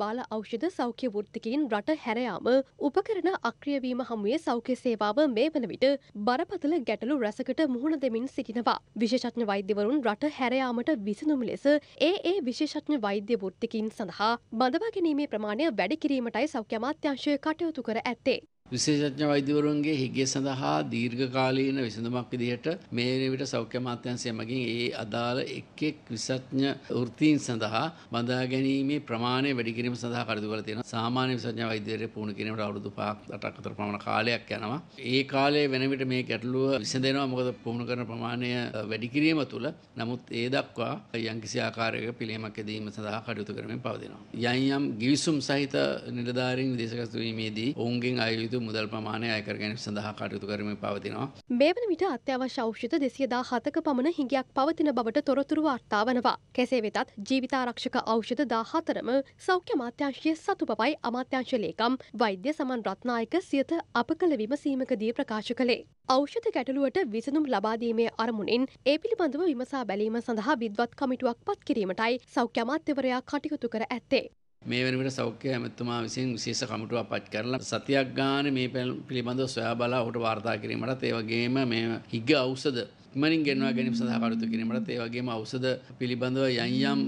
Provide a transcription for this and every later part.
බාල ඖෂධ සෞඛ්‍ය වෘත්තිකයින් රට හැරයාම උපකරණ අක්‍රියවීම හමුවේ සෞඛ්‍ය සේවාව මේ වන විට බරපතල ගැටලු රැසකට මුහුණ දෙමින් සිටිනවා. විශේෂඥ වෛද්‍යවරුන් රට හැරයාමට විසඳුම් ලෙස ඒ ඒ විශේෂඥ වෛද්‍ය වෘත්තිකයින් සඳහා බඳවා ගැනීමේ ප්‍රමාණය වැඩි කිරීමටයි සෞඛ්‍ය අමාත්‍යංශය කටයුතු කර ඇත්තේ. විශේෂඥ වෛද්‍යවරුන්ගේ හිගේ සඳහා දීර්ඝකාලීන විසඳුමක් විදිහට මේ විට සෞඛ්‍ය අමාත්‍යාංශය මගින් ඒ අදාළ එක් එක් විශේෂඥ වෘත්තීන් සඳහා බඳා ගැනීමේ ප්‍රමාණය වැඩි කිරීම සඳහා කටයුතු කරලා තියෙනවා. සාමාන්‍ය විශේෂඥ වෛද්‍යවරයෙකු පුහුණු කිරීමට අවුරුදු 5ක් 8ක් අතර පමණ කාලයක් යනවා. ඒ කාලය වෙන විට මේ ගැටලුව විසඳෙනවා. මොකද පුහුණු කරන ප්‍රමාණය වැඩි කිරීම තුළ නමුත් ඒ දක්වා යම්කිසි ආකාරයක පිළියමක් යෙදීම සඳහා කටයුතු කරමින් පවතිනවා. යම් යම් ගිවිසුම් සහිත නිලධාරීන් විදේශගත වීමේදී ඔවුන්ගෙන් ආයුධ යුතු මුදල් ප්‍රමාණය අය කර ගැනීම සඳහා කටයුතු කරමින් පවතිනවා. මේ වන විට අත්‍යවශ්‍ය ඖෂධ 217ක පමණ හිඟයක් පවතින බවට තොරතුරු වාර්තා වනවා. කෙසේ වෙතත් ජීවිතාරක්ෂක ඖෂධ 14ම සෞඛ්‍ය අමාත්‍යාංශයේ සතු බවයි අමාත්‍යාංශ ලේකම් වෛද්‍ය සමන් රත්නායක සියත අප කළ විමසීමකදී ප්‍රකාශ කළේ. ෞෂධ ගැටලුවට විසඳුම් ලබාදීමේ අරමුණින් ඒ පිළිබඳව විමසා බැලීම සඳහා විද්වත් කමිටුවක් පත් කිරීමටයි සෞඛ්‍ය අමාත්‍යවරයා කටයුතු කර ඇත්තේ. මේ වෙනවිට සෞඛ්‍ය ඇමතුමා විසින් විශේෂ කමිටුවක් පත් කරලා සතියක් ගානේ මේ පිළිබඳව සොයා බලා ඔහුට වාර්තා කිරීමටත් ඒ වගේම මේ හිග ඖෂධ ඉක්මනින් ගෙන්වා ගැනීම සඳහා කටයුතු කිරීමටත් ඒ වගේම ඖෂධ පිළිබඳව යම් යම්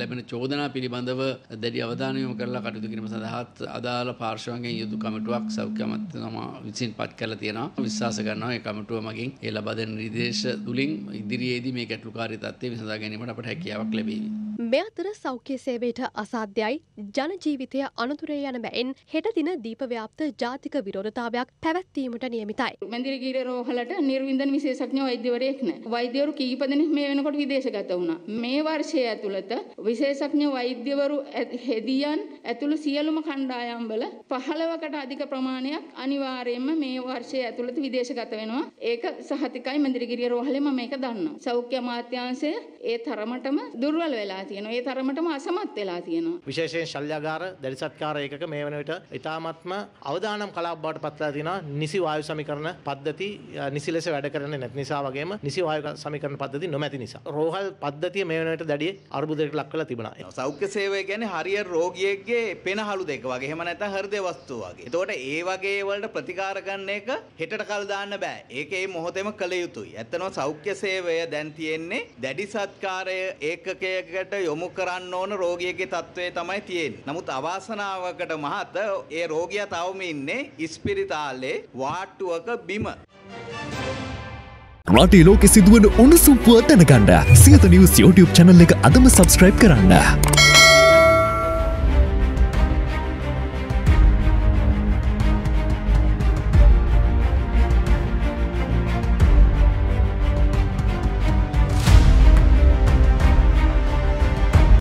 ලැබෙන චෝදනා පිළිබඳව දැඩි අවධානය යොමු කරලා කටයුතු කිරීම සඳහාත් අදාළ පාර්ශවයන්ගෙන් යුතු කමිටුවක් සෞඛ්‍ය අමාත්‍යතුමා විසින් පත් කරලා තියෙනවා විශ්වාස කරනවා ඒ කමිටුව මගින් ඒ ලබා දෙන නිර්දේශ තුලින් ඉදිරියේදී මේ ගැටලුකාරී තත්ත්වය විසඳා ගැනීමට අපට හැකියාවක් ලැබේවි මෙ අතර සෞඛ්‍ය සේවයට අසාධ්‍යයි ජනජීවිතය අනතුරේ යන බැයින් හෙට දින දීපව්‍යාප්ත ජාතික විරෝධතාවයක් පැවැත්වීමට නියමිතයි. මැදිරිගීර රෝහලට නිර්වින්දන විශේෂඥ වෛද්‍යවරයෙක්න වෛද්‍යවරු කීපදෙනෙක් මේ වෙනකොට විදේශගත වුණා. මේ වර්ෂය ඇතුළත විශේෂඥ වෛද්‍යවරු හෙදියන් ඇතුළු සියලුම කණ්ඩායම්වල 15කට අධික ප්‍රමාණයක් අනිවාර්යයෙන්ම මේ වර්ෂය ඇතුළත විදේශගත වෙනවා. ඒක සහතිකයි මැදිරිගීර රෝහලේ මම මේක දන්නවා. සෞඛ්‍ය අමාත්‍යාංශය ඒ තරමටම දුර්වල වෙලා තියෙනවා. තියෙනවා. ඒ තරමටම අසමත් වෙලා තියෙනවා. විශේෂයෙන් ශල්‍යගාර දැරිසත්කාර ඒකක මේ වන විට ඉතාමත්ම අවදානම් කලාප බවට පත් වෙලා තියෙනවා. නිසි වායු සමීකරණ පද්ධති නිසි ලෙස වැඩ කරන්නේ නැති නිසා වගේම නිසි වායු සමීකරණ පද්ධති නොමැති නිසා. රෝහල් පද්ධතිය මේ වන විට දැඩි අර්බුදයකට ලක් කරලා තිබුණා. සෞඛ්‍ය සේවය කියන්නේ හරියට රෝගියෙක්ගේ පෙනහළු දෙක වගේ. එහෙම නැත්නම් හෘද වස්තු වගේ. එතකොට ඒ වගේ වලට ප්‍රතිකාර ගන්න එක හෙටට කල් දාන්න බෑ. ඒක ඒ මොහොතේම කළ යුතුයි. ඇත්තනවා සෞඛ්‍ය සේවය දැන් තියෙන්නේ දැඩි සත්කාරය ඒකකයකට යොමු කරන්න ඕන රෝගියගේ තත්ත්වය තමයි තියෙන්නේ. නමුත් අවාසනාවකට මහත ඒ රෝගියා තවම ඉන්නේ ඉස්පිරිතාලේ වාට්ටුවක බිම. රටේ ලෝකෙ සිදුවන උණුසුම් පුවත් දැනගන්න සියත නිවුස් YouTube channel එක අදම subscribe කරන්න.